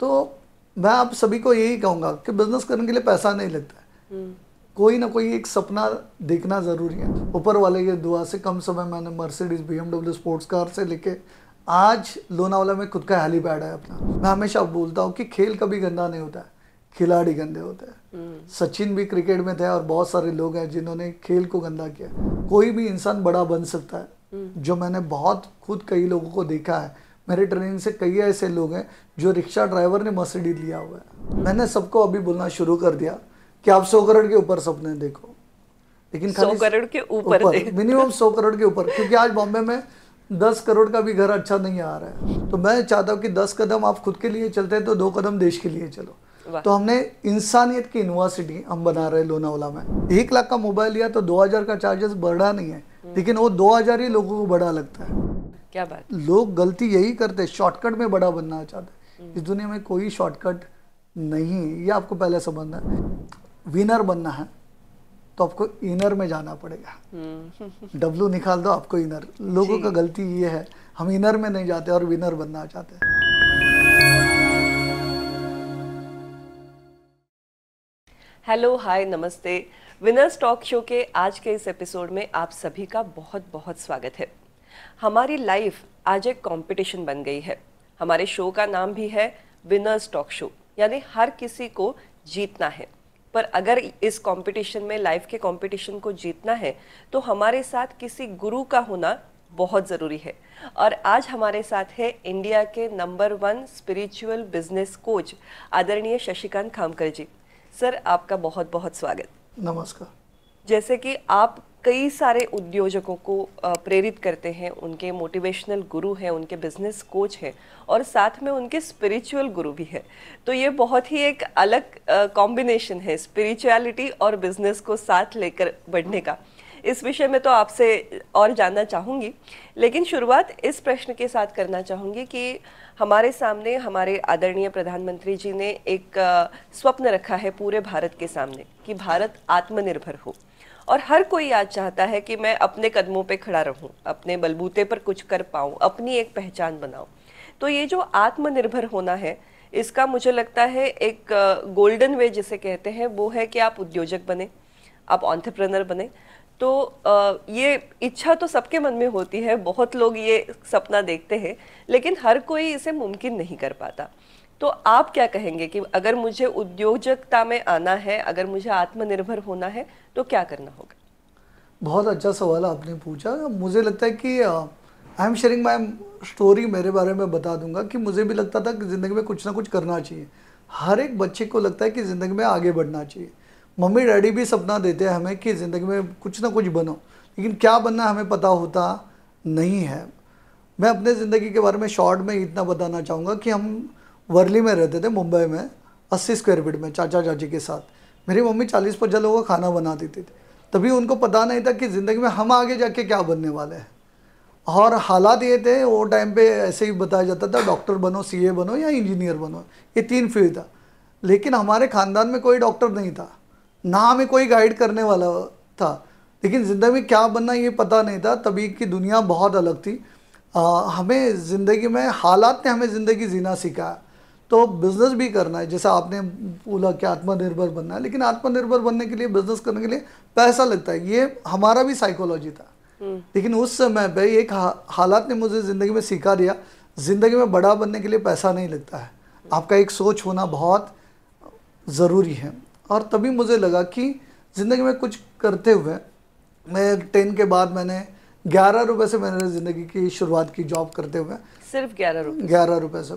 तो मैं आप सभी को यही कहूँगा कि बिजनेस करने के लिए पैसा नहीं लगता है हम्म। कोई ना कोई एक सपना देखना ज़रूरी है ऊपर वाले की दुआ से कम समय मैंने मर्सिडीज बी स्पोर्ट्स कार से लेके आज लोनावाला में खुद का हेलीपैड है अपना मैं हमेशा बोलता हूँ कि खेल कभी गंदा नहीं होता है खिलाड़ी गंदे होते हैं हम्म। सचिन भी क्रिकेट में थे और बहुत सारे लोग हैं जिन्होंने खेल को गंदा किया कोई भी इंसान बड़ा बन सकता है हम्म। जो मैंने बहुत खुद कई लोगों को देखा है मेरे ट्रेनिंग से कई ऐसे लोग हैं जो रिक्शा ड्राइवर ने मर्सिडीज लिया हुआ है मैंने सबको अभी बोलना शुरू कर दिया कि आप सौ करोड़ के ऊपर सपने देखो लेकिन सौ करोड़ के ऊपर मिनिमम सौ करोड़ के ऊपर क्योंकि आज बॉम्बे में दस करोड़ का भी घर अच्छा नहीं आ रहा है तो मैं चाहता हूँ कि दस कदम आप खुद के लिए चलते हैं तो दो कदम देश के लिए चलो तो हमने इंसानियत की यूनिवर्सिटी हम बना रहे लोनावाला में एक लाख का मोबाइल लिया तो दो हजार का चार्जेस बढ़ा नहीं है हम्म। लेकिन वो दो हजार ही लोगों को बड़ा लगता है क्या बात लोग गलती यही करते शॉर्टकट में बड़ा बनना चाहते हम्म। इस दुनिया में कोई शॉर्टकट नहीं है ये आपको पहले समझना है विनर बनना है तो आपको इनर में जाना पड़ेगा डब्लू हम्म। निकाल दो आपको इनर लोगों का गलती ये है हम इनर में नहीं जाते और विनर बनना चाहते हैं हेलो हाय नमस्ते विनर्स टॉक शो के आज के इस एपिसोड में आप सभी का बहुत बहुत स्वागत है हमारी लाइफ आज एक कंपटीशन बन गई है हमारे शो का नाम भी है विनर्स टॉक शो यानी हर किसी को जीतना है पर अगर इस कंपटीशन में लाइफ के कंपटीशन को जीतना है तो हमारे साथ किसी गुरु का होना बहुत ज़रूरी है और आज हमारे साथ है इंडिया के number one spiritual business coach आदरणीय शशिकांत खामकर जी सर आपका बहुत बहुत स्वागत नमस्कार जैसे कि आप कई सारे उद्योजकों को प्रेरित करते हैं उनके मोटिवेशनल गुरु हैं उनके बिजनेस कोच हैं और साथ में उनके स्पिरिचुअल गुरु भी हैं तो ये बहुत ही एक अलग कॉम्बिनेशन है स्पिरिचुअलिटी और बिजनेस को साथ लेकर बढ़ने का इस विषय में तो आपसे और जानना चाहूँगी लेकिन शुरुआत इस प्रश्न के साथ करना चाहूँगी कि हमारे सामने हमारे आदरणीय प्रधानमंत्री जी ने एक स्वप्न रखा है पूरे भारत के सामने कि भारत आत्मनिर्भर हो और हर कोई आज चाहता है कि मैं अपने कदमों पे खड़ा रहूं अपने बलबूते पर कुछ कर पाऊं अपनी एक पहचान बनाऊं तो ये जो आत्मनिर्भर होना है इसका मुझे लगता है एक गोल्डन वे जिसे कहते हैं वो है कि आप उद्योजक बने आप ऑन्टरप्रेनर बने तो ये इच्छा तो सबके मन में होती है बहुत लोग ये सपना देखते हैं लेकिन हर कोई इसे मुमकिन नहीं कर पाता तो आप क्या कहेंगे कि अगर मुझे उद्योजकता में आना है अगर मुझे आत्मनिर्भर होना है तो क्या करना होगा बहुत अच्छा सवाल आपने पूछा मुझे लगता है कि I am sharing my story मेरे बारे में बता दूंगा कि मुझे भी लगता था कि ज़िंदगी में कुछ ना कुछ करना चाहिए हर एक बच्चे को लगता है कि ज़िंदगी में आगे बढ़ना चाहिए मम्मी डैडी भी सपना देते हैं हमें कि ज़िंदगी में कुछ ना कुछ बनो लेकिन क्या बनना हमें पता होता नहीं है मैं अपने ज़िंदगी के बारे में शॉर्ट में इतना बताना चाहूँगा कि हम वर्ली में रहते थे मुंबई में अस्सी स्क्वायर फीट में चाचा चाची के साथ मेरी मम्मी चालीस पचास लोगों का खाना बना देती थी तभी उनको पता नहीं था कि ज़िंदगी में हम आगे जाके क्या बनने वाले हैं और हालात ये थे वो टाइम पे ऐसे ही बताया जाता था डॉक्टर बनो सीए बनो या इंजीनियर बनो ये तीन फील्ड था लेकिन हमारे ख़ानदान में कोई डॉक्टर नहीं था ना हमें कोई गाइड करने वाला था लेकिन ज़िंदगी में क्या बनना ये पता नहीं था तभी की दुनिया बहुत अलग थी आ, हमें ज़िंदगी में हालात ने हमें ज़िंदगी जीना सिखाया तो बिज़नेस भी करना है जैसा आपने बोला कि आत्मनिर्भर बनना है लेकिन आत्मनिर्भर बनने के लिए बिज़नेस करने के लिए पैसा लगता है ये हमारा भी साइकोलॉजी था हम्म। लेकिन उस समय भाई एक हालात ने मुझे ज़िंदगी में सिखा दिया ज़िंदगी में बड़ा बनने के लिए पैसा नहीं लगता है आपका एक सोच होना बहुत ज़रूरी है और तभी मुझे लगा कि ज़िंदगी में कुछ करते हुए मैं टेन के बाद मैंने ग्यारह रुपये से मैंने ज़िंदगी की शुरुआत की जॉब करते हुए सिर्फ ग्यारह रुपये ग्यारह रुपये से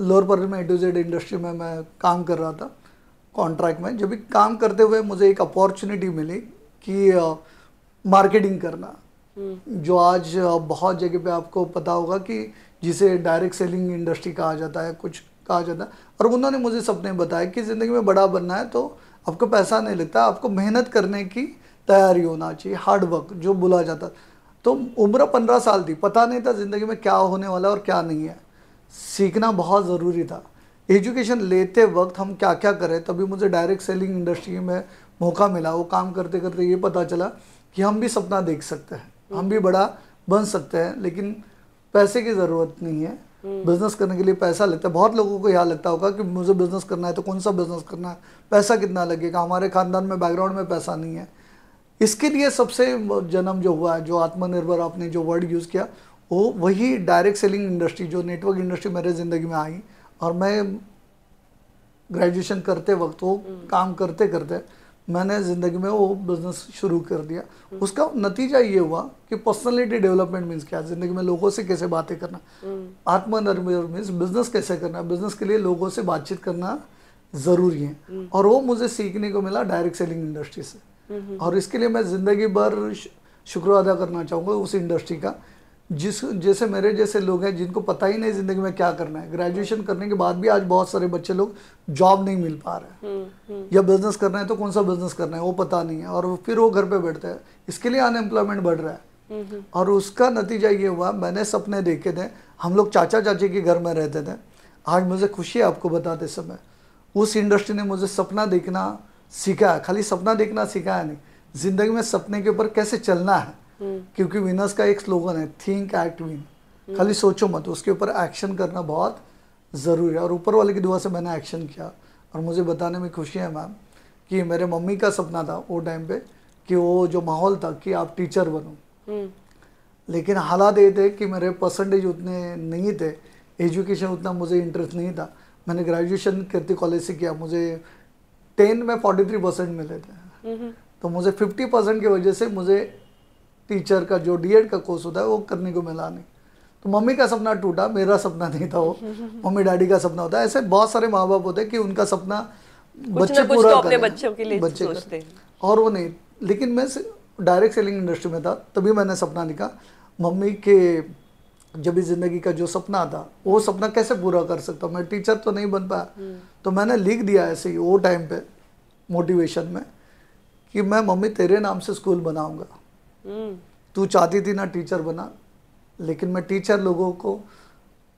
लोअर पर में ए इंडस्ट्री में मैं काम कर रहा था कॉन्ट्रैक्ट में जब भी काम करते हुए मुझे एक अपॉर्चुनिटी मिली कि मार्केटिंग uh, करना hmm. जो आज uh, बहुत जगह पे आपको पता होगा कि जिसे डायरेक्ट सेलिंग इंडस्ट्री कहा जाता है कुछ कहा जाता है और उन्होंने मुझे सपने बताया कि ज़िंदगी में बड़ा बनना है तो आपको पैसा नहीं लगता आपको मेहनत करने की तैयारी होना चाहिए हार्डवर्क जो बोला जाता तो उम्र पंद्रह साल थी पता नहीं था ज़िंदगी में क्या होने वाला और क्या नहीं है सीखना बहुत ज़रूरी था एजुकेशन लेते वक्त हम क्या क्या करें तभी मुझे डायरेक्ट सेलिंग इंडस्ट्री में मौका मिला वो काम करते करते ये पता चला कि हम भी सपना देख सकते हैं हम भी बड़ा बन सकते हैं लेकिन पैसे की ज़रूरत नहीं है बिजनेस हम्म। करने के लिए पैसा लगता है बहुत लोगों को यह लगता होगा कि मुझे बिजनेस करना है तो कौन सा बिजनेस करना है पैसा कितना लगेगा हमारे खानदान में बैकग्राउंड में पैसा नहीं है इसके लिए सबसे जन्म जो हुआ है जो आत्मनिर्भर आपने जो वर्ड यूज़ किया वो वही डायरेक्ट सेलिंग इंडस्ट्री जो नेटवर्क इंडस्ट्री मेरे ज़िंदगी में आई और मैं ग्रेजुएशन करते वक्त वो हम्म। काम करते करते मैंने ज़िंदगी में वो बिज़नेस शुरू कर दिया हम्म। उसका नतीजा ये हुआ कि पर्सनैलिटी डेवलपमेंट मीन्स क्या ज़िंदगी में लोगों से कैसे बातें करना हम्म। आत्मनिर्भर मीन्स बिज़नेस कैसे करना बिज़नेस के लिए लोगों से बातचीत करना ज़रूरी है और वो मुझे सीखने को मिला डायरेक्ट सेलिंग इंडस्ट्री से और इसके लिए मैं ज़िंदगी भर शुक्र अदा करना चाहूँगा उस इंडस्ट्री का जिस जैसे मेरे जैसे लोग हैं जिनको पता ही नहीं ज़िंदगी में क्या करना है ग्रेजुएशन करने के बाद भी आज बहुत सारे बच्चे लोग जॉब नहीं मिल पा रहे हैं हम्म, हम्म। या बिज़नेस करना है तो कौन सा बिज़नेस करना है वो पता नहीं है और फिर वो घर पे बैठते हैं इसके लिए अनएम्प्लॉयमेंट बढ़ रहा है हम्म, और उसका नतीजा ये हुआ मैंने सपने देखे थे हम लोग चाचा चाची के घर में रहते थे आज मुझे खुशी है आपको बताते समय उस इंडस्ट्री ने मुझे सपना देखना सीखा खाली सपना देखना सीखा है नहीं ज़िंदगी में सपने के ऊपर कैसे चलना है क्योंकि विनर्स का एक स्लोगन है थिंक एक्ट विन खाली सोचो मत उसके ऊपर एक्शन करना बहुत ज़रूरी है और ऊपर वाले की दुआ से मैंने एक्शन किया और मुझे बताने में खुशी है मैम कि मेरे मम्मी का सपना था वो टाइम पे कि वो जो माहौल था कि आप टीचर बनो hmm. लेकिन हालात ये थे कि मेरे परसेंटेज उतने नहीं थे एजुकेशन उतना मुझे इंटरेस्ट नहीं था मैंने ग्रेजुएशन कीर्ति कॉलेज से किया मुझे टेन में फोर्टी थ्री परसेंट मिले थे hmm. तो मुझे फिफ्टी परसेंट की वजह से मुझे टीचर का जो डीएड का कोर्स होता है वो करने को मिला नहीं तो मम्मी का सपना टूटा मेरा सपना नहीं था वो मम्मी डैडी का सपना होता है ऐसे बहुत सारे माँ बाप होते हैं कि उनका सपना बच्चे पूरा तो अपने बच्चों के लिए बच्चे सोचते हैं और वो नहीं लेकिन मैं डायरेक्ट सेलिंग इंडस्ट्री में था तभी मैंने सपना लिखा मम्मी के जब भी ज़िंदगी का जो सपना था वो सपना कैसे पूरा कर सकता मैं टीचर तो नहीं बन पाया हम्म। तो मैंने लिख दिया ऐसे ही वो टाइम पे मोटिवेशन में कि मैं मम्मी तेरे नाम से स्कूल बनाऊंगा हम्म। तू चाहती थी ना टीचर बना लेकिन मैं टीचर लोगों को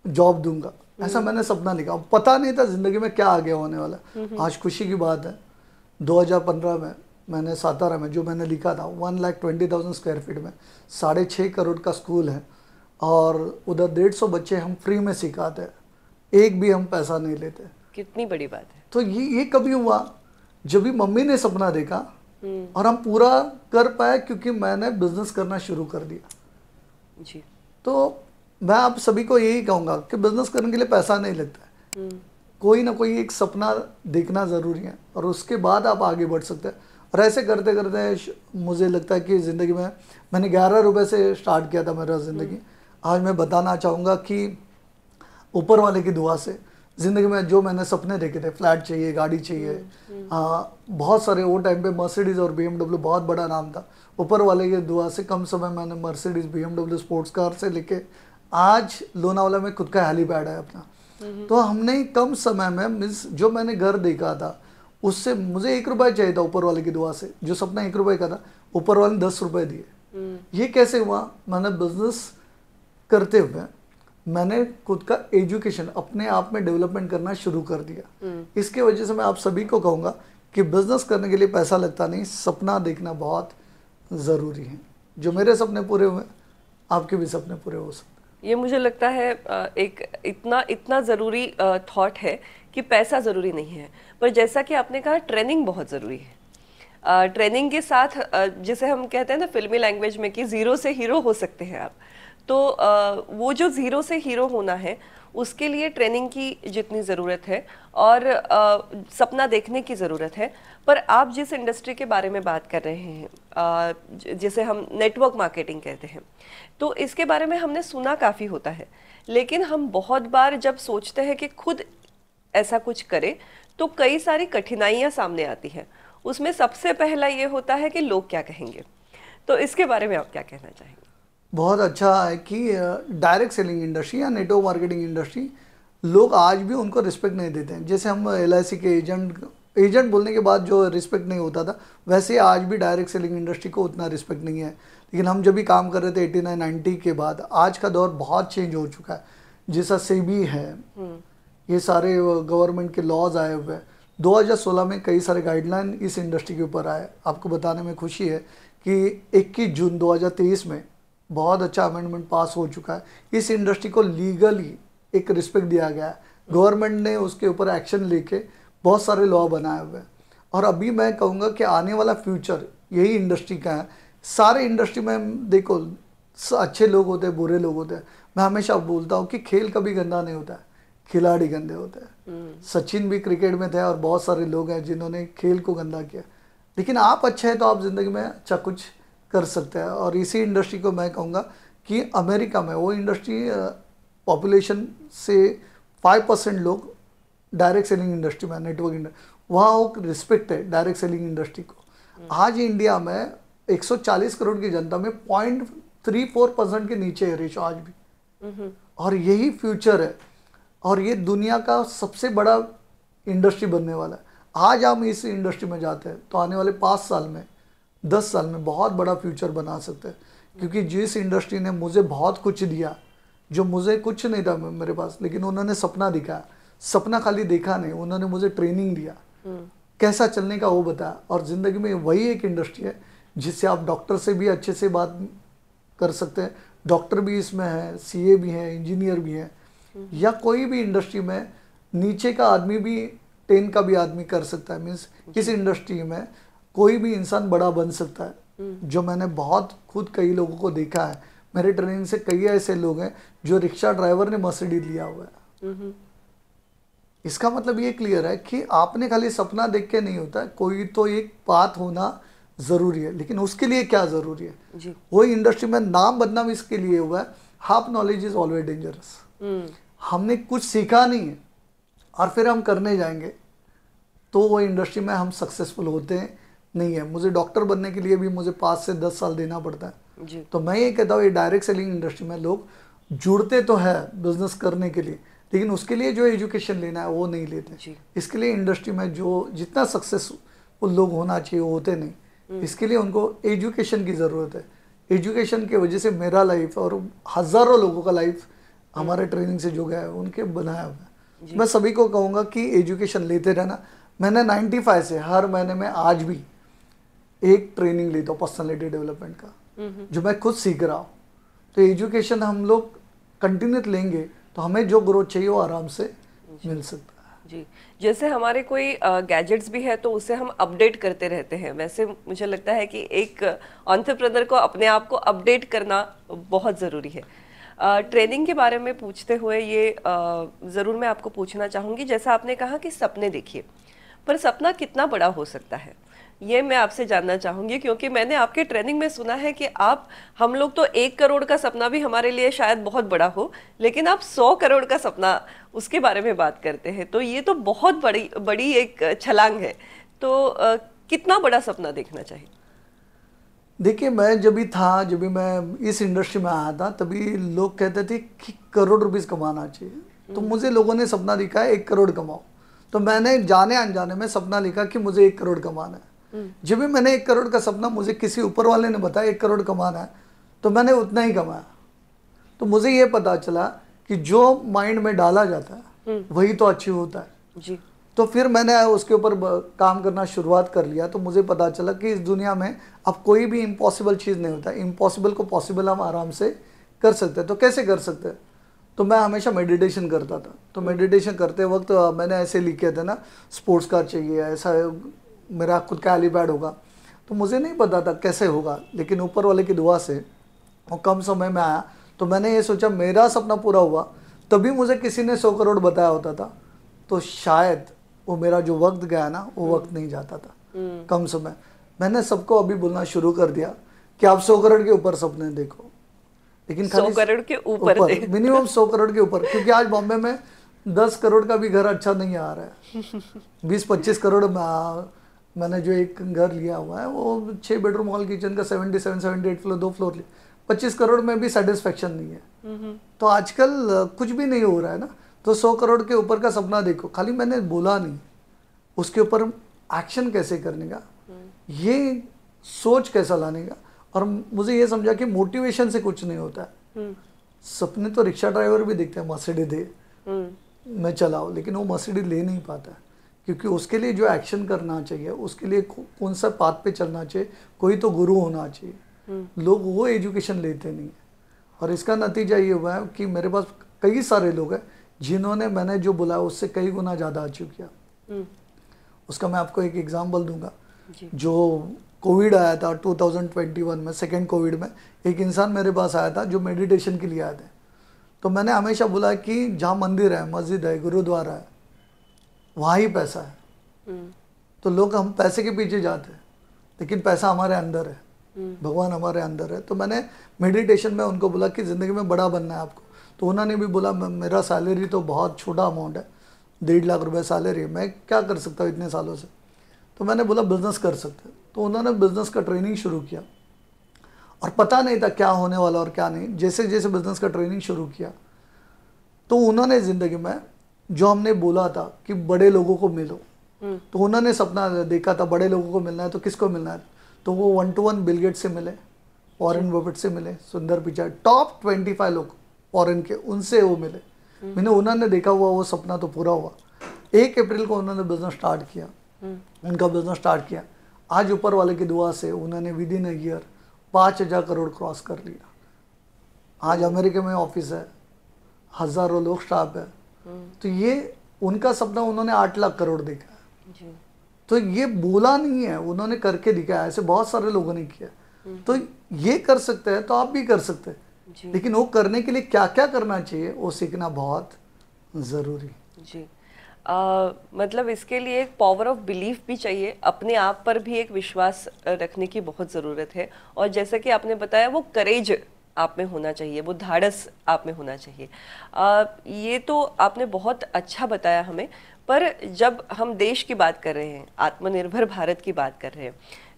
जॉब दूंगा ऐसा हम्म। मैंने सपना लिखा पता नहीं था जिंदगी में क्या आगे होने वाला आज खुशी की बात है 2015 में मैंने सातारा में जो मैंने लिखा था one lakh twenty thousand square feet में साढ़े छः करोड़ का स्कूल है और उधर डेढ़ सौ बच्चे हम फ्री में सिखाते हैं एक भी हम पैसा नहीं लेते कितनी बड़ी बात है तो ये ये कभी हुआ जब भी मम्मी ने सपना देखा हम्म। और हम पूरा कर पाए क्योंकि मैंने बिजनेस करना शुरू कर दिया जी तो मैं आप सभी को यही कहूँगा कि बिजनेस करने के लिए पैसा नहीं लगता है हम्म। कोई ना कोई एक सपना देखना ज़रूरी है और उसके बाद आप आगे बढ़ सकते हैं और ऐसे करते करते मुझे लगता है कि ज़िंदगी में मैंने ग्यारह रुपये से स्टार्ट किया था मेरा ज़िंदगी हम्म। आज मैं बताना चाहूँगा कि ऊपर वाले की दुआ से ज़िंदगी में जो मैंने सपने देखे थे फ्लैट चाहिए गाड़ी चाहिए हम्म, हम्म। हाँ बहुत सारे वो टाइम पे मर्सिडीज़ और बी बहुत बड़ा नाम था ऊपर वाले की दुआ से कम समय मैंने मर्सिडीज़ बी स्पोर्ट्स कार से लेके आज लोनावाला में खुद का हेलीपैड है अपना हम्म, तो हमने कम समय में मीन्स जो मैंने घर देखा था उससे मुझे एक रुपये चाहिए था ऊपर वाले की दुआ से जो सपना एक रुपये का था ऊपर वाले ने दस रुपये दिए ये कैसे हुआ मैंने बिजनेस करते हुए मैंने खुद का एजुकेशन अपने आप में डेवलपमेंट करना शुरू कर दिया हम्म। इसके वजह से मैं आप सभी को कहूँगा कि बिजनेस करने के लिए पैसा लगता नहीं सपना देखना बहुत ज़रूरी है जो मेरे सपने पूरे हुए आपके भी सपने पूरे हो सकते ये मुझे लगता है एक इतना इतना ज़रूरी थॉट है कि पैसा ज़रूरी नहीं है पर जैसा कि आपने कहा ट्रेनिंग बहुत ज़रूरी है ट्रेनिंग के साथ जिसे हम कहते हैं ना फिल्मी लैंग्वेज में कि ज़ीरो से हीरो हो सकते हैं आप तो आ, वो जो ज़ीरो से हीरो होना है उसके लिए ट्रेनिंग की जितनी ज़रूरत है और आ, सपना देखने की ज़रूरत है पर आप जिस इंडस्ट्री के बारे में बात कर रहे हैं आ, जिसे हम नेटवर्क मार्केटिंग कहते हैं तो इसके बारे में हमने सुना काफ़ी होता है लेकिन हम बहुत बार जब सोचते हैं कि खुद ऐसा कुछ करें तो कई सारी कठिनाइयाँ सामने आती हैं उसमें सबसे पहला ये होता है कि लोग क्या कहेंगे तो इसके बारे में आप क्या कहना चाहेंगे बहुत अच्छा है कि डायरेक्ट सेलिंग इंडस्ट्री या नेटवर्क मार्केटिंग इंडस्ट्री लोग आज भी उनको रिस्पेक्ट नहीं देते हैं जैसे हम एल के एजेंट एजेंट बोलने के बाद जो रिस्पेक्ट नहीं होता था वैसे आज भी डायरेक्ट सेलिंग इंडस्ट्री को उतना रिस्पेक्ट नहीं है लेकिन हम जब भी काम कर रहे थे एटी नाइन नाइन्टी के बाद आज का दौर बहुत चेंज हो चुका है जैसा भी है हम्म। ये सारे गवर्नमेंट के लॉज आए हुए हैं 2016 में कई सारे गाइडलाइन इस इंडस्ट्री के ऊपर आए आपको बताने में खुशी है कि 21 जून 2023 में बहुत अच्छा अमेंडमेंट पास हो चुका है इस इंडस्ट्री को लीगली एक रिस्पेक्ट दिया गया है गवर्नमेंट ने उसके ऊपर एक्शन लेके बहुत सारे लॉ बनाए हुए हैं और अभी मैं कहूँगा कि आने वाला फ्यूचर यही इंडस्ट्री का है सारे इंडस्ट्री में देखो अच्छे लोग होते हैं बुरे लोग होते हैं मैं हमेशा बोलता हूँ कि खेल कभी गंदा नहीं होता है खिलाड़ी गंदे होते हैं हम्म। सचिन भी क्रिकेट में थे और बहुत सारे लोग हैं जिन्होंने खेल को गंदा किया लेकिन आप अच्छे हैं तो आप ज़िंदगी में अच्छा कुछ कर सकते हैं और इसी इंडस्ट्री को मैं कहूँगा कि अमेरिका में वो इंडस्ट्री पॉपुलेशन से फाइव परसेंट लोग डायरेक्ट सेलिंग इंडस्ट्री में नेटवर्क इंडस्ट्री वहाँ वो रिस्पेक्ट है डायरेक्ट सेलिंग इंडस्ट्री को हम्म। आज इंडिया में 140 करोड़ की जनता में पॉइंट थ्री फोर परसेंट के नीचे है रेशो आज भी हम्म। और यही फ्यूचर है और ये दुनिया का सबसे बड़ा इंडस्ट्री बनने वाला है आज हम इस इंडस्ट्री में जाते हैं तो आने वाले पाँच साल में दस साल में बहुत बड़ा फ्यूचर बना सकते हैं क्योंकि जिस इंडस्ट्री ने मुझे बहुत कुछ दिया जो मुझे कुछ नहीं था मेरे पास लेकिन उन्होंने सपना दिखाया सपना खाली देखा नहीं उन्होंने मुझे ट्रेनिंग दिया हम्म। कैसा चलने का वो बताया और ज़िंदगी में वही एक इंडस्ट्री है जिससे आप डॉक्टर से भी अच्छे से बात कर सकते हैं डॉक्टर भी इसमें है सीए भी हैं इंजीनियर भी हैं हम्म। या कोई भी इंडस्ट्री में नीचे का आदमी भी टेन का भी आदमी कर सकता है मीन्स किस इंडस्ट्री में कोई भी इंसान बड़ा बन सकता है हम्म। जो मैंने बहुत खुद कई लोगों को देखा है मेरे ट्रेनिंग से कई ऐसे लोग हैं जो रिक्शा ड्राइवर ने मसडी लिया हुआ है हम्म। इसका मतलब ये क्लियर है कि आपने खाली सपना देख के नहीं होता कोई तो एक बात होना ज़रूरी है लेकिन उसके लिए क्या ज़रूरी है वही इंडस्ट्री में नाम बदनाम इसके लिए हुआ है half knowledge is always dangerous हमने कुछ सीखा नहीं है और फिर हम करने जाएंगे तो वो इंडस्ट्री में हम सक्सेसफुल होते हैं नहीं है मुझे डॉक्टर बनने के लिए भी मुझे पाँच से दस साल देना पड़ता है तो मैं ये कहता हूँ ये डायरेक्ट सेलिंग इंडस्ट्री में लोग जुड़ते तो है बिजनेस करने के लिए लेकिन उसके लिए जो एजुकेशन लेना है वो नहीं लेते इसके लिए इंडस्ट्री में जो जितना सक्सेस उन लोग होना चाहिए वो होते नहीं हम्म। इसके लिए उनको एजुकेशन की ज़रूरत है एजुकेशन की वजह से मेरा लाइफ और हज़ारों लोगों का लाइफ हमारे ट्रेनिंग से जो गया है उनके बनाया हुआ है मैं सभी को कहूँगा कि एजुकेशन लेते रहना मैंने 95 से हर महीने में आज भी एक ट्रेनिंग लेता हूँ पर्सनैलिटी डेवलपमेंट का जो मैं खुद सीख रहा हूँ तो एजुकेशन हम लोग कंटिन्यू लेंगे तो हमें जो ग्रोथ चाहिए वो आराम से मिल सकता जी जैसे हमारे कोई गैजेट्स भी है तो उसे हम अपडेट करते रहते हैं वैसे मुझे लगता है कि एक ऑन्टरप्रनर को अपने आप को अपडेट करना बहुत ज़रूरी है ट्रेनिंग के बारे में पूछते हुए ये ज़रूर मैं आपको पूछना चाहूँगी जैसा आपने कहा कि सपने देखिए पर सपना कितना बड़ा हो सकता है ये मैं आपसे जानना चाहूंगी क्योंकि मैंने आपके ट्रेनिंग में सुना है कि आप हम लोग तो एक करोड़ का सपना भी हमारे लिए शायद बहुत बड़ा हो लेकिन आप सौ करोड़ का सपना उसके बारे में बात करते हैं तो ये तो बहुत बड़ी बड़ी एक छलांग है तो आ, कितना बड़ा सपना देखना चाहिए देखिए मैं जब भी था जब भी मैं इस इंडस्ट्री में आया था तभी लोग कहते थे कि करोड़ रुपीज कमाना चाहिए तो हम्म। मुझे लोगों ने सपना लिखा है एक करोड़ कमाओ तो मैंने जाने अनजाने में सपना लिखा कि मुझे एक करोड़ कमाना है जब भी मैंने एक करोड़ का सपना मुझे किसी ऊपर वाले ने बताया एक करोड़ कमाना है तो मैंने उतना ही कमाया तो मुझे ये पता चला कि जो माइंड में डाला जाता है हम्म। वही तो अच्छी होता है जी तो फिर मैंने उसके ऊपर काम करना शुरुआत कर लिया तो मुझे पता चला कि इस दुनिया में अब कोई भी इम्पॉसिबल चीज़ नहीं होता इम्पॉसिबल को पॉसिबल हम आराम से कर सकते हैं तो कैसे कर सकते हैं तो मैं हमेशा मेडिटेशन करता था तो मेडिटेशन करते वक्त मैंने ऐसे लिखे थे ना स्पोर्ट्स कार चाहिए ऐसा मेरा खुद का एलिबैड होगा तो मुझे नहीं पता था कैसे होगा लेकिन ऊपर वाले की दुआ से वो कम समय में आया तो मैंने ये सोचा मेरा सपना पूरा हुआ तभी मुझे किसी ने सौ करोड़ बताया होता था तो शायद वो मेरा जो वक्त गया ना वो वक्त नहीं जाता था हम्म। कम समय मैंने सबको अभी बोलना शुरू कर दिया कि आप सौ करोड़ के ऊपर सपने देखो लेकिन सौ करोड़ के ऊपर मिनिमम सौ करोड़ के ऊपर क्योंकि आज बॉम्बे में दस करोड़ का भी घर अच्छा नहीं आ रहा है बीस पच्चीस करोड़ में मैंने जो एक घर लिया हुआ है वो छः बेडरूम हॉल किचन का seventy seven seventy eight floor दो फ्लोर लिया पच्चीस करोड़ में भी सेटिस्फेक्शन नहीं है तो आजकल कुछ भी नहीं हो रहा है ना तो सौ करोड़ के ऊपर का सपना देखो खाली मैंने बोला नहीं उसके ऊपर एक्शन कैसे करने का हम्म। ये सोच कैसा लाने का और मुझे ये समझा कि मोटिवेशन से कुछ नहीं होता है हम्म। सपने तो रिक्शा ड्राइवर भी देखते हैं मसीडी दे हम्म। मैं चलाओ लेकिन वो मसीडी ले नहीं पाता है क्योंकि उसके लिए जो एक्शन करना चाहिए उसके लिए कौन सा पाथ पे चलना चाहिए कोई तो गुरु होना चाहिए हम्म। लोग वो एजुकेशन लेते नहीं है और इसका नतीजा ये हुआ है कि मेरे पास कई सारे लोग हैं जिन्होंने मैंने जो बुलाया उससे कई गुना ज़्यादा अचीव किया हम्म। उसका मैं आपको एक एग्जाम्पल दूंगा जो कोविड आया था 2021 में सेकेंड कोविड में एक इंसान मेरे पास आया था जो मेडिटेशन के लिए आया था तो मैंने हमेशा बोला कि जहाँ मंदिर है मस्जिद है गुरुद्वारा है वहाँ ही पैसा है हम्म। तो लोग हम पैसे के पीछे जाते हैं लेकिन पैसा हमारे अंदर है हम्म। भगवान हमारे अंदर है तो मैंने मेडिटेशन में उनको बोला कि ज़िंदगी में बड़ा बनना है आपको तो उन्होंने भी बोला मेरा सैलरी तो बहुत छोटा अमाउंट है डेढ़ लाख रुपए सैलरी है मैं क्या कर सकता हूँ इतने सालों से तो मैंने बोला बिज़नेस कर सकते तो उन्होंने बिज़नेस का ट्रेनिंग शुरू किया और पता नहीं था क्या होने वाला और क्या नहीं जैसे जैसे बिज़नेस का ट्रेनिंग शुरू किया तो उन्होंने ज़िंदगी में जो हमने बोला था कि बड़े लोगों को मिलो हम्म। तो उन्होंने सपना देखा था बड़े लोगों को मिलना है तो किसको मिलना है तो वो वन टू वन बिलगेट से मिले वॉरेन बफेट से मिले Sundar Pichai top twenty five लोग वॉरेन के उनसे वो मिले हम्म। मैंने उन्होंने देखा हुआ वो सपना तो पूरा हुआ एक अप्रैल को उन्होंने बिजनेस स्टार्ट किया हम्म। उनका बिजनेस स्टार्ट किया आज ऊपर वाले की दुआ से उन्होंने विद इन ईयर पाँच हज़ार करोड़ क्रॉस कर लिया आज अमेरिका में ऑफिस है हज़ारों लोग स्टाफ है तो ये उनका सपना उन्होंने आठ लाख करोड़ देखा तो ये बोला नहीं है उन्होंने करके दिखा ऐसे बहुत सारे लोगों ने किया हम्म। तो ये कर सकते हैं तो आप भी कर सकते हैं लेकिन वो करने के लिए क्या क्या करना चाहिए वो सीखना बहुत ज़रूरी जी आ, मतलब इसके लिए एक पावर ऑफ बिलीफ भी चाहिए अपने आप पर भी एक विश्वास रखने की बहुत ज़रूरत है और जैसा कि आपने बताया वो करेज आप में होना चाहिए वो धाड़स आप में होना चाहिए आ, ये तो आपने बहुत अच्छा बताया हमें पर जब हम देश की बात कर रहे हैं आत्मनिर्भर भारत की बात कर रहे हैं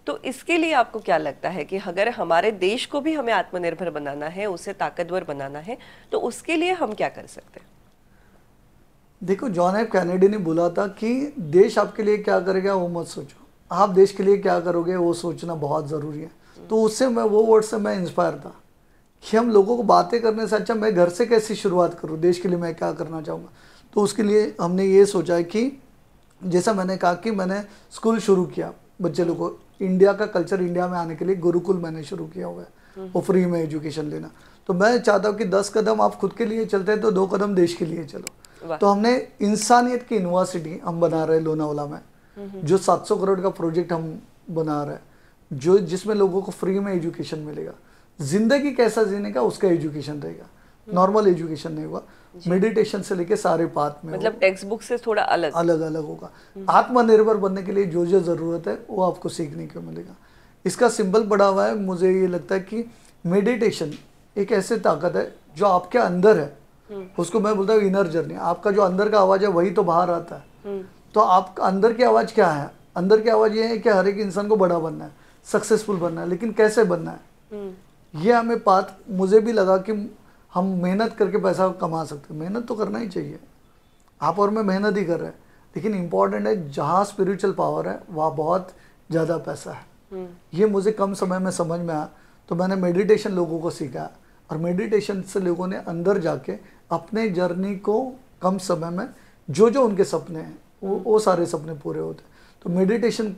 तो इसके लिए आपको क्या लगता है कि अगर हमारे देश को भी हमें आत्मनिर्भर बनाना है उसे ताकतवर बनाना है तो उसके लिए हम क्या कर सकते हैं देखो जॉन एफ कैनेडी ने बोला था कि देश आपके लिए क्या करेगा वो मत सोचो आप देश के लिए क्या करोगे वो सोचना बहुत ज़रूरी है तो उससे मैं वो वर्ड से मैं इंस्पायर था कि हम लोगों को बातें करने से अच्छा मैं घर से कैसी शुरुआत करूँ देश के लिए मैं क्या करना चाहूँगा तो उसके लिए हमने ये सोचा है कि जैसा मैंने कहा कि मैंने स्कूल शुरू किया बच्चे लोग को इंडिया का कल्चर इंडिया में आने के लिए गुरुकुल मैंने शुरू किया हुआ है और हम्म। फ्री में एजुकेशन लेना तो मैं चाहता हूँ कि दस कदम आप खुद के लिए चलते हैं तो दो कदम देश के लिए चलो तो हमने इंसानियत की यूनिवर्सिटी हम बना रहे हैं लोनावला में जो 700 करोड़ का प्रोजेक्ट हम बना रहे हैं जो जिसमें लोगों को फ्री में एजुकेशन मिलेगा ज़िंदगी कैसा जीने का उसका एजुकेशन रहेगा नॉर्मल एजुकेशन नहीं होगा मेडिटेशन से लेके सारे पाथ में मतलब टेक्स्ट बुक से थोड़ा अलग अलग अलग होगा हम्म। आत्मनिर्भर बनने के लिए जो जो ज़रूरत है वो आपको सीखने को मिलेगा इसका सिंबल बड़ा हुआ है मुझे ये लगता है कि मेडिटेशन एक ऐसे ताकत है जो आपके अंदर है हम्म। उसको मैं बोलता हूँ इनर जर्नी आपका जो अंदर का आवाज़ है वही तो बाहर आता है हम्म। तो आप अंदर की आवाज़ क्या है अंदर की आवाज़ ये है कि हर एक इंसान को बड़ा बनना है सक्सेसफुल बनना है लेकिन कैसे बनना है ये हमें बात मुझे भी लगा कि हम मेहनत करके पैसा कमा सकते हैं मेहनत तो करना ही चाहिए आप और मैं मेहनत ही कर रहे हैं लेकिन इम्पॉर्टेंट है जहाँ स्पिरिचुअल पावर है वहाँ बहुत ज़्यादा पैसा है हम्म। ये मुझे कम समय में समझ में आया तो मैंने मेडिटेशन लोगों को सीखा और मेडिटेशन से लोगों ने अंदर जाके अपने जर्नी को कम समय में जो जो उनके सपने हैं वो हम्म। वो सारे सपने पूरे होते हैं तो मेडिटेशन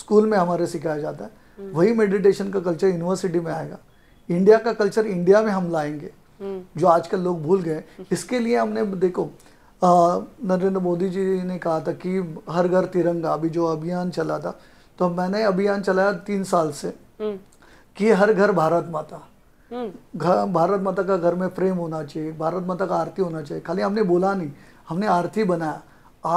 स्कूल में हमारे सिखाया जाता है हम्म। वही मेडिटेशन का कल्चर यूनिवर्सिटी में आएगा इंडिया का कल्चर इंडिया में हम लाएंगे हम्म। जो आजकल लोग भूल गए इसके लिए हमने देखो नरेंद्र मोदी जी ने कहा था कि हर घर तिरंगा अभी जो अभियान चला था तो मैंने अभियान चलाया तीन साल से हम्म। कि हर घर भारत माता हम्म। घर भारत माता का घर में प्रेम होना चाहिए भारत माता का आरती होना चाहिए खाली हमने बोला नहीं हमने आरती बनाया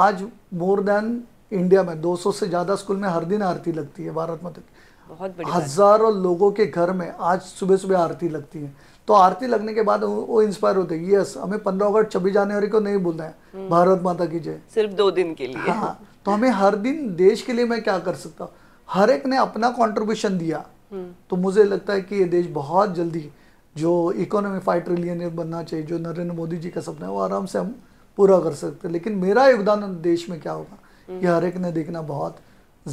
आज मोर देन इंडिया में 200 से ज़्यादा स्कूल में हर दिन आरती लगती है भारत माता की बहुत बड़ी हजारों लोगों के घर में आज सुबह सुबह आरती लगती है तो आरती लगने के बाद वो इंस्पायर होते हैं यस हमें पंद्रह अगस्त छब्बीस जनवरी को नहीं भूलना है हम्म। भारत माता की जय सिर्फ दो दिन के लिए हाँ तो हमें हर दिन देश के लिए मैं क्या कर सकता हूँ हर एक ने अपना कॉन्ट्रीब्यूशन दिया हम्म। तो मुझे लगता है कि ये देश बहुत जल्दी जो इकोनॉमी फाइव ट्रिलियन बनना चाहिए जो नरेंद्र मोदी जी का सपना है वो आराम से हम पूरा कर सकते हैं लेकिन मेरा योगदान देश में क्या होगा ये हम्म। हर एक ने देखना बहुत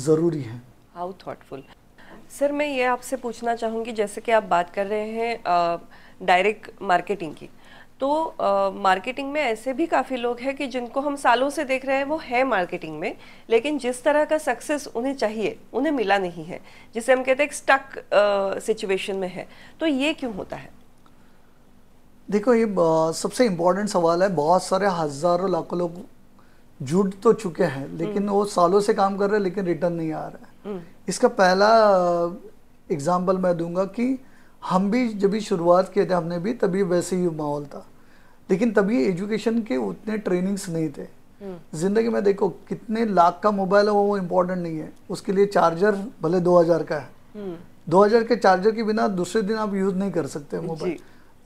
ज़रूरी है हाउ थॉटफुल सर मैं ये आपसे पूछना चाहूँगी जैसे कि आप बात कर रहे हैं डायरेक्ट मार्केटिंग की तो मार्केटिंग में ऐसे भी काफ़ी लोग हैं कि जिनको हम सालों से देख रहे हैं वो है मार्केटिंग में लेकिन जिस तरह का सक्सेस उन्हें चाहिए उन्हें मिला नहीं है जिसे हम कहते हैं स्टक सिचुएशन में है तो ये क्यों होता है देखो ये सबसे इम्पोर्टेंट सवाल है बहुत सारे हज़ारों लाखों लोग जुड़ तो चुके हैं लेकिन हम्म। वो सालों से काम कर रहे हैं लेकिन रिटर्न नहीं आ रहा है हम्म। इसका पहला एग्ज़ाम्पल मैं दूंगा कि हम भी जब भी शुरुआत किए थे हमने भी तभी वैसे ही माहौल था लेकिन तभी एजुकेशन के उतने ट्रेनिंग्स नहीं थे हम्म। ज़िंदगी में देखो कितने लाख का मोबाइल है वो इम्पोर्टेंट नहीं है उसके लिए चार्जर भले दो हजार का है हम्म। दो हजार के चार्जर के बिना दूसरे दिन आप यूज़ नहीं कर सकते मोबाइल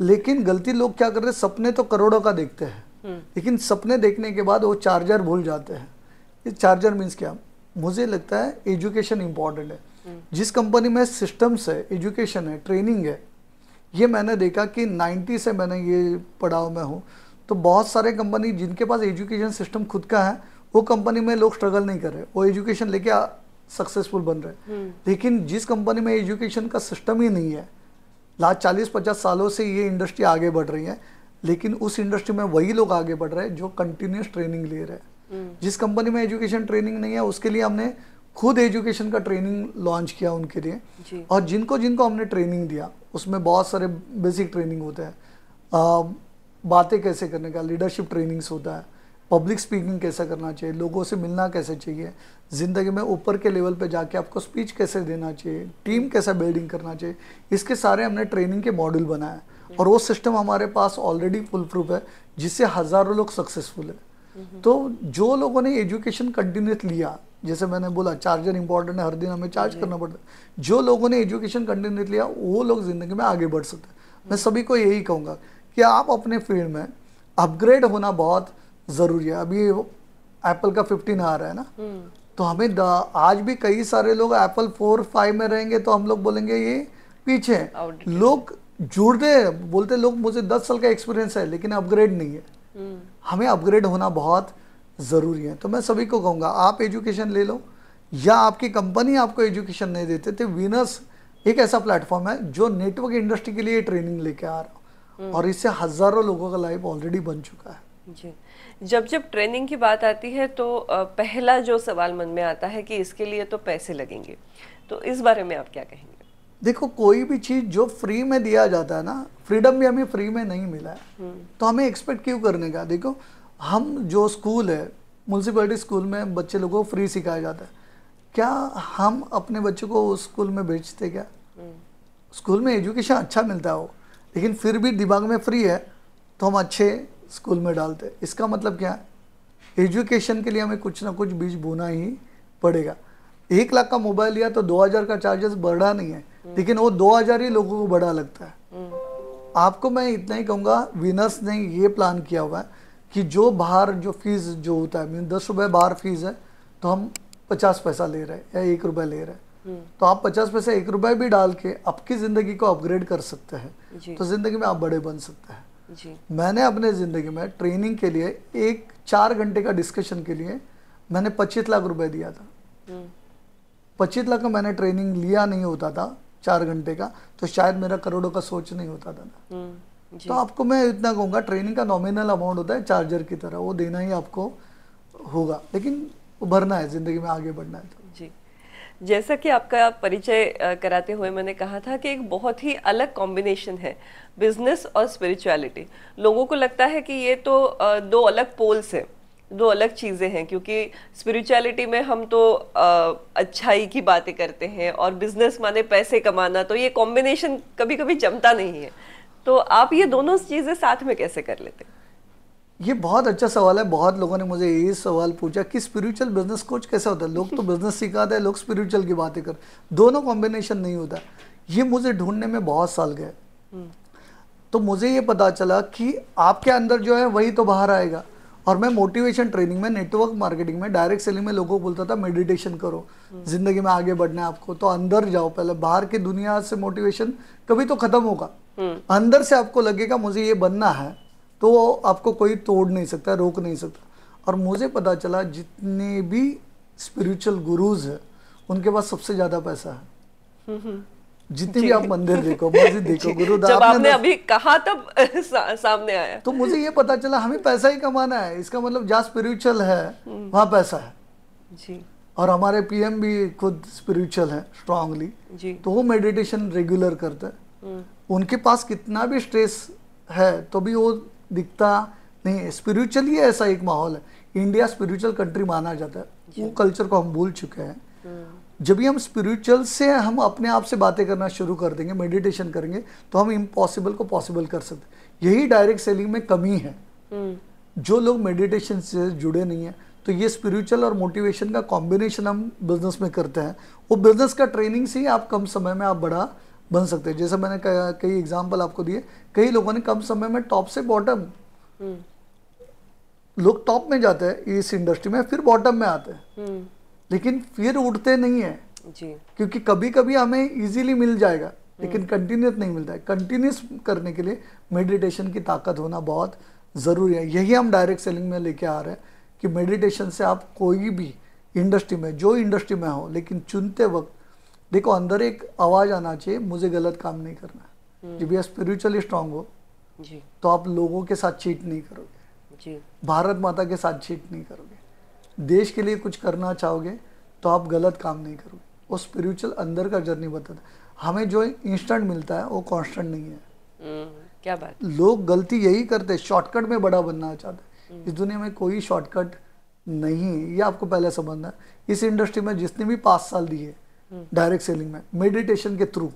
लेकिन गलती लोग क्या कर रहे सपने तो करोड़ों का देखते हैं हम्म। लेकिन सपने देखने के बाद वो चार्जर भूल जाते हैं ये चार्जर मीन्स क्या मुझे लगता है एजुकेशन इम्पॉर्टेंट है जिस कंपनी में सिस्टम्स है एजुकेशन है ट्रेनिंग है ये मैंने देखा कि 90 से मैंने ये पढ़ाव में हूँ तो बहुत सारे कंपनी जिनके पास एजुकेशन सिस्टम खुद का है वो कंपनी में लोग स्ट्रगल नहीं कर रहे वो एजुकेशन लेके सक्सेसफुल बन रहे हम्म। लेकिन जिस कंपनी में एजुकेशन का सिस्टम ही नहीं है लास्ट चालीस पचास सालों से ये इंडस्ट्री आगे बढ़ रही है लेकिन उस इंडस्ट्री में वही लोग आगे बढ़ रहे हैं जो कंटिन्यूस ट्रेनिंग ले रहे हैं जिस कंपनी में एजुकेशन ट्रेनिंग नहीं है उसके लिए हमने खुद एजुकेशन का ट्रेनिंग लॉन्च किया उनके लिए और जिनको जिनको हमने ट्रेनिंग दिया उसमें बहुत सारे बेसिक ट्रेनिंग होते हैं बातें कैसे करने का लीडरशिप ट्रेनिंग्स होता है पब्लिक स्पीकिंग कैसे करना चाहिए लोगों से मिलना कैसे चाहिए ज़िंदगी में ऊपर के लेवल पे जाके आपको स्पीच कैसे देना चाहिए टीम कैसा बिल्डिंग करना चाहिए इसके सारे हमने ट्रेनिंग के मॉड्यूल बनाए और वो सिस्टम हमारे पास ऑलरेडी फुल प्रूफ है जिससे हज़ारों लोग सक्सेसफुल है तो जो लोगों ने एजुकेशन कंटिन्यूस लिया जैसे मैंने बोला चार्जर इंपॉर्टेंट है हर दिन हमें चार्ज करना पड़ता है जो लोगों ने एजुकेशन कंटिन्यूस लिया वो लोग ज़िंदगी में आगे बढ़ सकते हैं मैं सभी को यही कहूँगा कि आप अपने फील्ड में अपग्रेड होना बहुत ज़रूरी है अभी एप्पल का फिफ्टीन आ रहा है ना हम्म। तो हमें आज भी कई सारे लोग एप्पल फोर फाइव में रहेंगे तो हम लोग बोलेंगे ये पीछे लोग जुड़ते हैं बोलते लोग मुझे दस साल का एक्सपीरियंस है लेकिन अपग्रेड नहीं है हम्म। हमें अपग्रेड होना बहुत ज़रूरी है तो मैं सभी को कहूँगा आप एजुकेशन ले लो या आपकी कंपनी आपको एजुकेशन नहीं देते तो विनर्स एक ऐसा प्लेटफॉर्म है जो नेटवर्क इंडस्ट्री के लिए ट्रेनिंग लेके आ रहा हूँ हम्म। और इससे हज़ारों लोगों का लाइफ ऑलरेडी बन चुका है जी जब जब ट्रेनिंग की बात आती है तो पहला जो सवाल मन में आता है कि इसके लिए तो पैसे लगेंगे तो इस बारे में आप क्या कहेंगे देखो कोई भी चीज़ जो फ्री में दिया जाता है ना फ्रीडम भी हमें फ्री में नहीं मिला है हम्म। तो हमें एक्सपेक्ट क्यों करने का देखो हम जो स्कूल है म्यूनसिपलिटी स्कूल में बच्चे लोगों को फ्री सिखाया जाता है क्या हम अपने बच्चों को उस स्कूल में भेजते क्या स्कूल हम्म। में एजुकेशन अच्छा मिलता हो लेकिन फिर भी दिमाग में फ्री है तो हम अच्छे स्कूल में डालते इसका मतलब क्या है एजुकेशन के लिए हमें कुछ ना कुछ बीज बोना ही पड़ेगा एक लाख का मोबाइल लिया तो दो हज़ार का चार्जेस बढ़ा नहीं है लेकिन वो दो हजार ही लोगों को बड़ा लगता है आपको मैं इतना ही कहूँगा विनर्स ने ये प्लान किया हुआ है कि जो बाहर जो फीस जो होता है मीन दस रुपये बाहर फीस है तो हम पचास पैसा ले रहे हैं या एक रुपए ले रहे हैं हम्म। तो आप पचास पैसा एक रुपये भी डाल के आपकी ज़िंदगी को अपग्रेड कर सकते हैं तो ज़िंदगी में आप बड़े बन सकते हैं जी। मैंने अपने ज़िंदगी में ट्रेनिंग के लिए एक चार घंटे का डिस्कशन के लिए मैंने पच्चीस लाख रुपए दिया था हम्म। पच्चीस लाख का मैंने ट्रेनिंग लिया नहीं होता था चार घंटे का तो शायद मेरा करोड़ों का सोच नहीं होता था ना हम्म, तो आपको मैं इतना कहूँगा ट्रेनिंग का नॉमिनल अमाउंट होता है चार्जर की तरह वो देना ही आपको होगा लेकिन उभरना है जिंदगी में आगे बढ़ना है तो। जी जैसा कि आपका परिचय कराते हुए मैंने कहा था कि एक बहुत ही अलग कॉम्बिनेशन है बिजनेस और स्पिरिचुअलिटी लोगों को लगता है कि ये तो दो अलग पोल्स हैं दो अलग चीज़ें हैं क्योंकि स्पिरिचुअलिटी में हम तो अच्छाई की बातें करते हैं और बिजनेस माने पैसे कमाना तो ये कॉम्बिनेशन कभी कभी जमता नहीं है तो आप ये दोनों चीज़ें साथ में कैसे कर लेते हैं ये बहुत अच्छा सवाल है बहुत लोगों ने मुझे ये सवाल पूछा कि स्पिरिचुअल बिजनेस कोच कैसे होता है लोग तो बिजनेस सिखाते हैं लोग स्पिरिचुअल की बातें कर दोनों कॉम्बिनेशन नहीं होता ये मुझे ढूंढने में बहुत साल गए हम्म। तो मुझे ये पता चला कि आपके अंदर जो है वही तो बाहर आएगा और मैं मोटिवेशन ट्रेनिंग में नेटवर्क मार्केटिंग में डायरेक्ट सेलिंग में लोगों को बोलता था मेडिटेशन करो हम्म। जिंदगी में आगे बढ़ना है आपको तो अंदर जाओ पहले बाहर की दुनिया से मोटिवेशन कभी तो खत्म होगा हम्म। अंदर से आपको लगेगा मुझे ये बनना है तो आपको कोई तोड़ नहीं सकता रोक नहीं सकता और मुझे पता चला जितने भी स्पिरिचुअल गुरुज है उनके पास सबसे ज़्यादा पैसा है हम्म, जितने भी आप मंदिर देखो मस्जिद देखो गुरुद्वारा जब आपने अभी कहा तब सा, सामने आया तो मुझे ये पता चला हमें पैसा ही कमाना है इसका मतलब जहाँ स्पिरिचुअल है हम्म। वहाँ पैसा है जी और हमारे पीएम भी खुद स्पिरिचुअल है स्ट्रांगली तो वो मेडिटेशन रेगुलर करते हैं हम्म। उनके पास कितना भी स्ट्रेस है तो भी वो दिखता नहीं स्पिरिचुअली ऐसा एक माहौल है इंडिया स्पिरिचुअल कंट्री माना जाता है वो कल्चर को हम भूल चुके हैं हम्म। जब भी हम स्पिरिचुअल से हम अपने आप से बातें करना शुरू कर देंगे मेडिटेशन करेंगे तो हम इम्पॉसिबल को पॉसिबल कर सकते यही डायरेक्ट सेलिंग में कमी है हम्म। जो लोग मेडिटेशन से जुड़े नहीं हैं तो ये स्पिरिचुअल और मोटिवेशन का कॉम्बिनेशन हम बिजनेस में करते हैं वो बिजनेस का ट्रेनिंग से ही आप कम समय में आप बड़ा बन सकते हैं जैसे मैंने कई एग्जाम्पल आपको दिए कई लोगों ने कम समय में टॉप से बॉटम हम्म। लोग टॉप में जाते हैं इस इंडस्ट्री में फिर बॉटम में आते हैं हम्म। लेकिन फिर उठते नहीं है जी क्योंकि कभी कभी हमें इजीली मिल जाएगा लेकिन कंटिन्यूस हम्म। नहीं मिलता है कंटिन्यूस करने के लिए मेडिटेशन की ताकत होना बहुत ज़रूरी है यही हम डायरेक्ट सेलिंग में लेके आ रहे हैं कि मेडिटेशन से आप कोई भी इंडस्ट्री में जो इंडस्ट्री में हो लेकिन चुनते वक्त देखो अंदर एक आवाज़ आना चाहिए मुझे गलत काम नहीं करना हम्म। जब यह स्पिरिचुअली स्ट्रांग हो जी तो आप लोगों के साथ चीट नहीं करोगे जी भारत माता के साथ चीट नहीं करोगे देश के लिए कुछ करना चाहोगे तो आप गलत काम नहीं करोगे वो स्पिरिचुअल अंदर का जर्नी बताता हमें जो इंस्टेंट मिलता है वो कॉन्स्टेंट नहीं है हम्म, क्या बात लोग गलती यही करते शॉर्टकट में बड़ा बनना चाहते हैं हम्म। इस दुनिया में कोई शॉर्टकट नहीं है ये आपको पहले समझना है इस इंडस्ट्री में जिसने भी पाँच साल दिए डायरेक्ट हम्म। सेलिंग में मेडिटेशन के थ्रू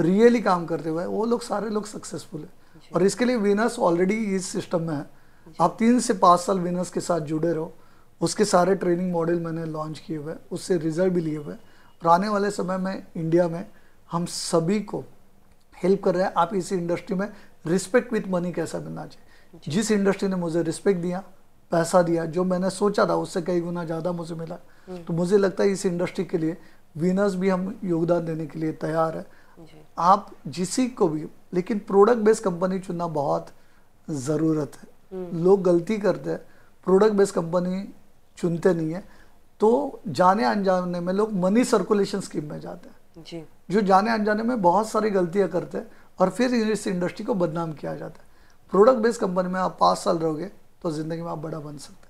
रियली काम करते हुए वो लोग सारे लोग सक्सेसफुल है और इसके लिए विनर्स ऑलरेडी इस सिस्टम में है आप तीन से पाँच साल विनर्स के साथ जुड़े रहो उसके सारे ट्रेनिंग मॉडल मैंने लॉन्च किए हुए हैं उससे रिजल्ट भी लिए हुए हैं और आने वाले समय में इंडिया में हम सभी को हेल्प कर रहे हैं आप इसी इंडस्ट्री में रिस्पेक्ट विथ मनी कैसा मिलना चाहिए जिस इंडस्ट्री ने मुझे रिस्पेक्ट दिया पैसा दिया जो मैंने सोचा था उससे कई गुना ज़्यादा मुझे मिला हम्म। तो मुझे लगता है इस इंडस्ट्री के लिए विनर्स भी हम योगदान देने के लिए तैयार है आप जिसी को भी लेकिन प्रोडक्ट बेस्ड कंपनी चुनना बहुत ज़रूरत है हम्म। लोग गलती करते हैं प्रोडक्ट बेस्ड कंपनी चुनते नहीं है तो जाने अनजाने में लोग मनी सर्कुलेशन स्कीम में जाते हैं जो जाने अनजाने में बहुत सारी गलतियां करते हैं और फिर इस इंडस्ट्री को बदनाम किया जाता है प्रोडक्ट बेस्ड कंपनी में आप पाँच साल रहोगे तो ज़िंदगी में आप बड़ा बन सकते हैं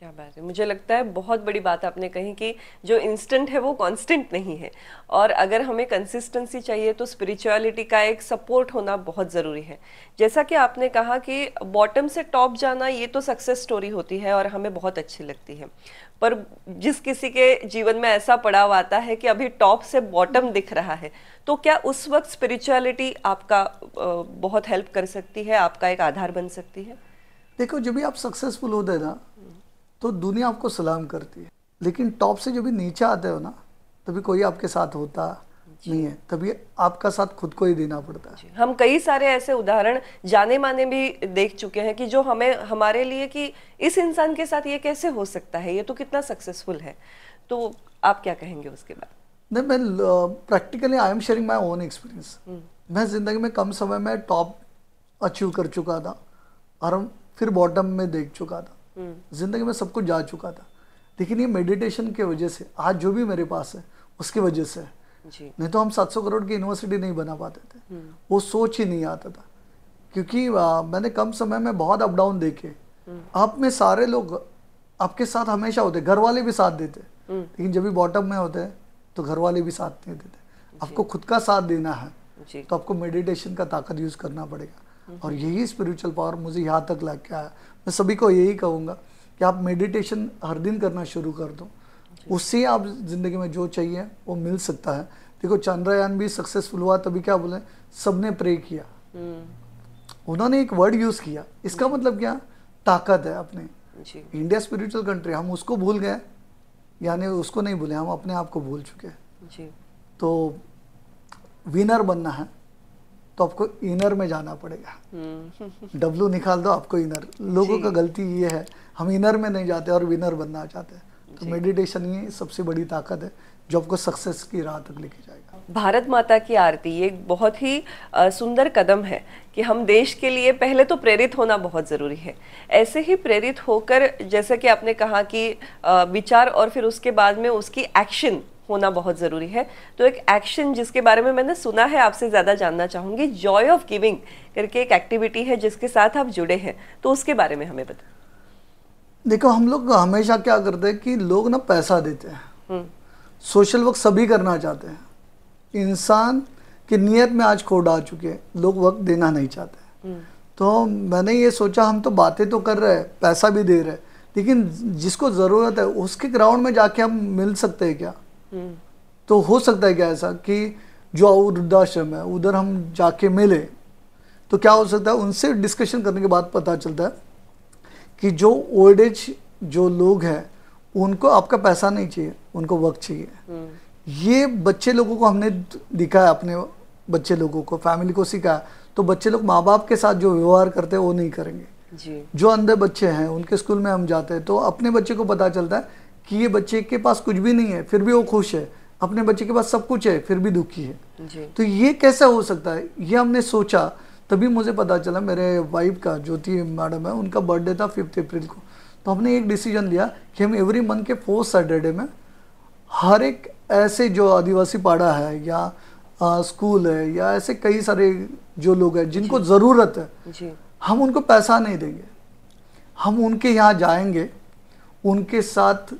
क्या बात है मुझे लगता है बहुत बड़ी बात आपने कही कि जो इंस्टेंट है वो कांस्टेंट नहीं है और अगर हमें कंसिस्टेंसी चाहिए तो स्पिरिचुअलिटी का एक सपोर्ट होना बहुत ज़रूरी है जैसा कि आपने कहा कि बॉटम से टॉप जाना ये तो सक्सेस स्टोरी होती है और हमें बहुत अच्छी लगती है पर जिस किसी के जीवन में ऐसा पड़ाव आता है कि अभी टॉप से बॉटम दिख रहा है तो क्या उस वक्त स्पिरिचुअलिटी आपका बहुत हेल्प कर सकती है आपका एक आधार बन सकती है देखो जब भी आप सक्सेसफुल होते हैं ना तो दुनिया आपको सलाम करती है लेकिन टॉप से जब भी नीचे आते हो ना तभी कोई आपके साथ होता नहीं है तभी आपका साथ खुद को ही देना पड़ता है हम कई सारे ऐसे उदाहरण जाने माने भी देख चुके हैं कि जो हमें हमारे लिए कि इस इंसान के साथ ये कैसे हो सकता है ये तो कितना सक्सेसफुल है तो आप क्या कहेंगे उसके बाद नहीं मैं practically I am sharing my own experience मैं ज़िंदगी में कम समय में टॉप अचीव कर चुका था और फिर बॉटम में देख चुका था ज़िंदगी में सब कुछ जा चुका था लेकिन ये मेडिटेशन के वजह से आज जो भी मेरे पास है उसकी वजह से जी। नहीं तो हम 700 करोड़ की यूनिवर्सिटी नहीं बना पाते थे हम्म। वो सोच ही नहीं आता था क्योंकि आ, मैंने कम समय में बहुत अप डाउन देखे हम्म। आप में सारे लोग आपके साथ हमेशा होते घर वाले भी साथ देते हम्म। लेकिन जब भी बॉटम में होते हैं तो घर वाले भी साथ नहीं देते आपको खुद का साथ देना है तो आपको मेडिटेशन का ताकत यूज करना पड़ेगा और यही स्पिरिचुअल पावर मुझे यहाँ तक लग गया आया मैं सभी को यही कहूँगा कि आप मेडिटेशन हर दिन करना शुरू कर दो उससे आप ज़िंदगी में जो चाहिए वो मिल सकता है देखो चंद्रयान भी सक्सेसफुल हुआ तभी क्या बोले सबने प्रे किया हम्म। उन्होंने एक वर्ड यूज़ किया इसका मतलब क्या ताकत है अपने इंडिया स्पिरिचुअल कंट्री हम उसको भूल गए यानी उसको नहीं भूले हम अपने आप को भूल चुके हैं तो विनर बनना है तो आपको इनर में जाना पड़ेगा डब्लू हम्म। निकाल दो आपको इनर लोगों का गलती ये है हम इनर में नहीं जाते और विनर बनना चाहते हैं तो मेडिटेशन ही सबसे बड़ी ताकत है जो आपको सक्सेस की राह तक लेके जाएगा भारत माता की आरती ये बहुत ही सुंदर कदम है कि हम देश के लिए पहले तो प्रेरित होना बहुत ज़रूरी है ऐसे ही प्रेरित होकर जैसा कि आपने कहा कि विचार और फिर उसके बाद में उसकी एक्शन होना बहुत ज़रूरी है तो एक एक्शन जिसके बारे में मैंने सुना है आपसे ज़्यादा जानना चाहूंगी जॉय ऑफ गिविंग करके एक एक्टिविटी है जिसके साथ आप जुड़े हैं तो उसके बारे में हमें बताएं देखो हम लोग हमेशा क्या करते हैं कि लोग ना पैसा देते हैं सोशल हम्म। वर्क सभी करना चाहते हैं इंसान की नीयत में आज खोड आ चुके हैं लोग वक्त देना नहीं चाहते हम्म। तो मैंने ये सोचा हम तो बातें तो कर रहे हैं पैसा भी दे रहे हैं लेकिन जिसको ज़रूरत है उसके ग्राउंड में जाके हम मिल सकते हैं क्या तो हो सकता है क्या ऐसा कि जो वृद्धाश्रम है उधर हम जाके मिले तो क्या हो सकता है उनसे डिस्कशन करने के बाद पता चलता है कि जो ओल्ड एज जो लोग हैं उनको आपका पैसा नहीं चाहिए उनको वक्त चाहिए ये बच्चे लोगों को हमने दिखाया अपने बच्चे लोगों को फैमिली को सिखाया तो बच्चे लोग माँ बाप के साथ जो व्यवहार करते हैं वो नहीं करेंगे जी। जो अंदर बच्चे हैं उनके स्कूल में हम जाते हैं तो अपने बच्चे को पता चलता है कि ये बच्चे के पास कुछ भी नहीं है फिर भी वो खुश है अपने बच्चे के पास सब कुछ है फिर भी दुखी है तो ये कैसा हो सकता है ये हमने सोचा तभी मुझे पता चला मेरे वाइफ का ज्योति मैडम है उनका बर्थडे था फिफ्थ अप्रैल को तो हमने एक डिसीजन लिया कि हम एवरी मंथ के फोर्थ सैटरडे में हर एक ऐसे जो आदिवासी पाड़ा है या आ, स्कूल है या ऐसे कई सारे जो लोग हैं जिनको ज़रूरत है जी। हम उनको पैसा नहीं देंगे हम उनके यहाँ जाएंगे उनके साथ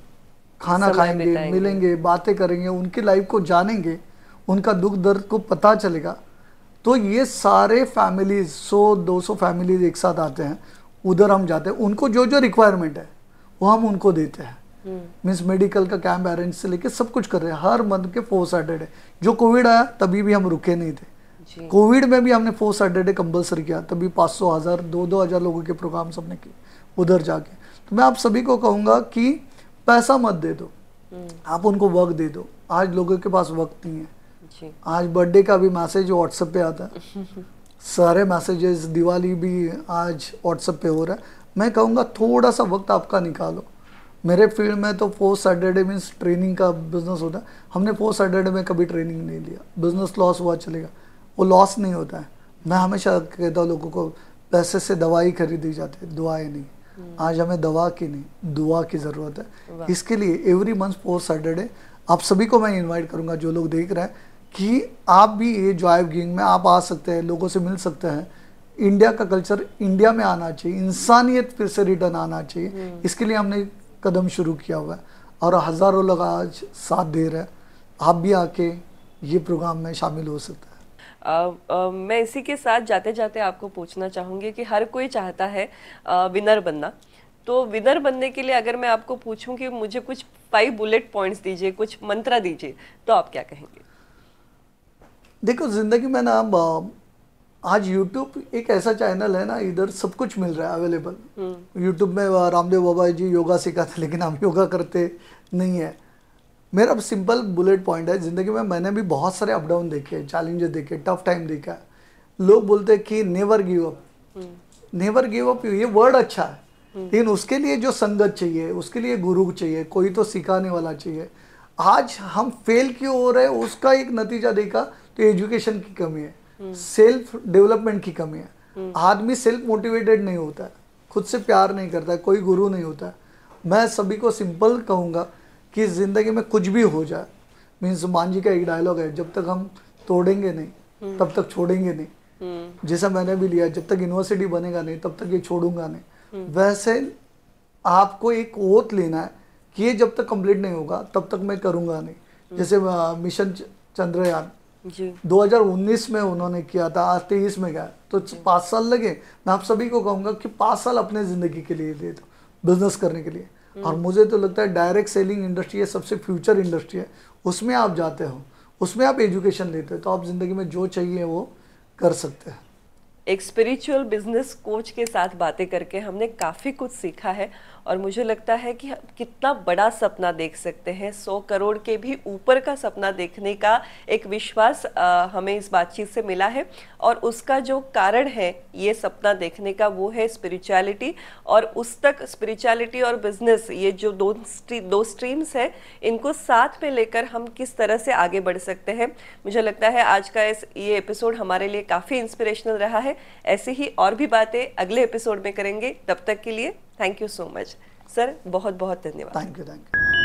खाना खाएंगे मिलेंगे बातें करेंगे उनकी लाइफ को जानेंगे उनका दुख दर्द को पता चलेगा तो ये सारे फैमिलीज 100-200 फैमिलीज एक साथ आते हैं उधर हम जाते हैं उनको जो जो रिक्वायरमेंट है वो हम उनको देते हैं मीन्स हम्म। मेडिकल का कैंप अरेंज से लेके सब कुछ कर रहे हैं हर मंथ के फोर सैटरडे जो कोविड आया तभी भी हम रुके नहीं थे कोविड में भी हमने फोर सैटरडे कंपल्सरी किया तभी पाँच सौ हज़ार दो दो हज़ार लोगों के प्रोग्राम्स हमने किए उधर जाके तो मैं आप सभी को कहूँगा कि पैसा मत दे दो हम्म। आप उनको वक्त दे दो आज लोगों के पास वक्त नहीं है आज बर्थडे का भी मैसेज व्हाट्सएप पे आता है सारे मैसेजेस दिवाली भी आज व्हाट्सएप पे हो रहा है मैं कहूँगा थोड़ा सा वक्त आपका निकालो मेरे फील्ड में तो फोर सैटरडे मीन्स ट्रेनिंग का बिजनेस होता है हमने फोर सैटरडे में कभी ट्रेनिंग नहीं लिया बिजनेस लॉस हुआ चलेगा वो लॉस नहीं होता है मैं हमेशा कहता हूँ लोगों को पैसे से दवाई खरीदी जाती है दुआएं नहीं हम्म। आज हमें दवा की नहीं दुआ की ज़रूरत है इसके लिए एवरी मंथ फोर सैटरडे आप सभी को मैं इनवाइट करूंगा जो लोग देख रहे हैं कि आप भी ये जॉय गिंग में आप आ सकते हैं लोगों से मिल सकते हैं इंडिया का कल्चर इंडिया में आना चाहिए इंसानियत फिर से रिटर्न आना चाहिए हम्म। इसके लिए हमने कदम शुरू किया हुआ है और हज़ारों लोग आज साथ दे रहे हैं आप भी आके ये प्रोग्राम में शामिल हो सकते हैं मैं इसी के साथ जाते जाते आपको पूछना चाहूंगी कि हर कोई चाहता है आ, विनर बनना तो विनर बनने के लिए अगर मैं आपको पूछूं कि मुझे कुछ फाइव बुलेट पॉइंट्स दीजिए कुछ मंत्रा दीजिए तो आप क्या कहेंगे देखो जिंदगी में ना आज यूट्यूब एक ऐसा चैनल है ना इधर सब कुछ मिल रहा है अवेलेबल यूट्यूब हम्म। में रामदेव बाबा जी योगा सिखाते लेकिन हम योगा करते नहीं है मेरा सिंपल बुलेट पॉइंट है ज़िंदगी में मैंने भी बहुत सारे अप डाउन देखे चैलेंजेस देखे टफ टाइम देखा है लोग बोलते हैं कि never give up never give up ये वर्ड अच्छा है हम्म। लेकिन उसके लिए जो संगत चाहिए उसके लिए गुरु चाहिए कोई तो सिखाने वाला चाहिए आज हम फेल क्यों हो रहे हैं उसका एक नतीजा देखा तो एजुकेशन की कमी है सेल्फ हम्म। डेवलपमेंट की कमी है हम्म। आदमी सेल्फ मोटिवेटेड नहीं होता है खुद से प्यार नहीं करता कोई गुरु नहीं होता है मैं सभी को सिंपल कहूँगा कि ज़िंदगी में कुछ भी हो जाए मीन्स मान जी का एक डायलॉग है जब तक हम तोड़ेंगे नहीं हम्म। तब तक छोड़ेंगे नहीं हम्म। जैसा मैंने भी लिया जब तक यूनिवर्सिटी बनेगा नहीं तब तक ये छोड़ूंगा नहीं हम्म। वैसे आपको एक ओत लेना है कि ये जब तक कंप्लीट नहीं होगा तब तक मैं करूंगा नहीं जैसे मिशन चंद्रयान दो में उन्होंने किया था आज तेईस में गया तो पाँच साल लगे मैं आप सभी को कहूंगा कि पाँच साल अपने ज़िंदगी के लिए दे दो बिजनेस करने के लिए और हम्म। मुझे तो लगता है डायरेक्ट सेलिंग इंडस्ट्री है सबसे फ्यूचर इंडस्ट्री है उसमें आप जाते हो उसमें आप एजुकेशन लेते हो तो आप ज़िंदगी में जो चाहिए वो कर सकते हैं एक स्पिरिचुअल बिजनेस कोच के साथ बातें करके हमने काफ़ी कुछ सीखा है और मुझे लगता है कि कितना बड़ा सपना देख सकते हैं सौ करोड़ के भी ऊपर का सपना देखने का एक विश्वास आ, हमें इस बातचीत से मिला है और उसका जो कारण है ये सपना देखने का वो है स्पिरिचुअलिटी और उस तक स्पिरिचुअलिटी और बिजनेस ये जो दो स्ट्री, दो स्ट्रीम्स हैं इनको साथ में लेकर हम किस तरह से आगे बढ़ सकते हैं मुझे लगता है आज का इस ये एपिसोड हमारे लिए काफ़ी इंस्पिरेशनल रहा है ऐसी ही और भी बातें अगले एपिसोड में करेंगे तब तक के लिए thank you so much sir बहुत बहुत धन्यवाद थैंक यू थैंक यू